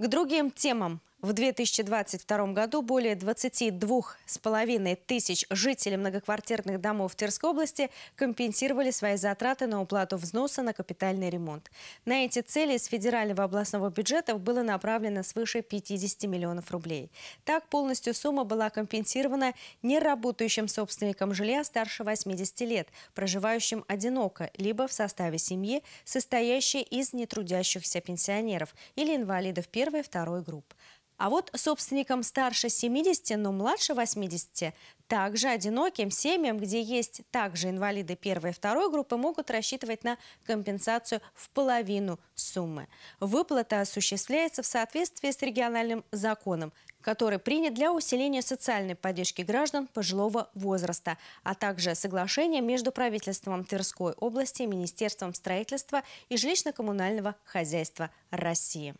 К другим темам. В 2022 году более 22,5 тысяч жителей многоквартирных домов в Тверской области компенсировали свои затраты на уплату взноса на капитальный ремонт. На эти цели из федерального областного бюджета было направлено свыше 50 миллионов рублей. Так, полностью сумма была компенсирована неработающим собственникам жилья старше 80 лет, проживающим одиноко, либо в составе семьи, состоящей из нетрудящихся пенсионеров или инвалидов первой и второй групп. А вот собственникам старше 70, но младше 80, также одиноким семьям, где есть также инвалиды первой и второй группы, могут рассчитывать на компенсацию в половину суммы. Выплата осуществляется в соответствии с региональным законом, который принят для усиления социальной поддержки граждан пожилого возраста, а также соглашение между правительством Тверской области, Министерством строительства и жилищно-коммунального хозяйства России.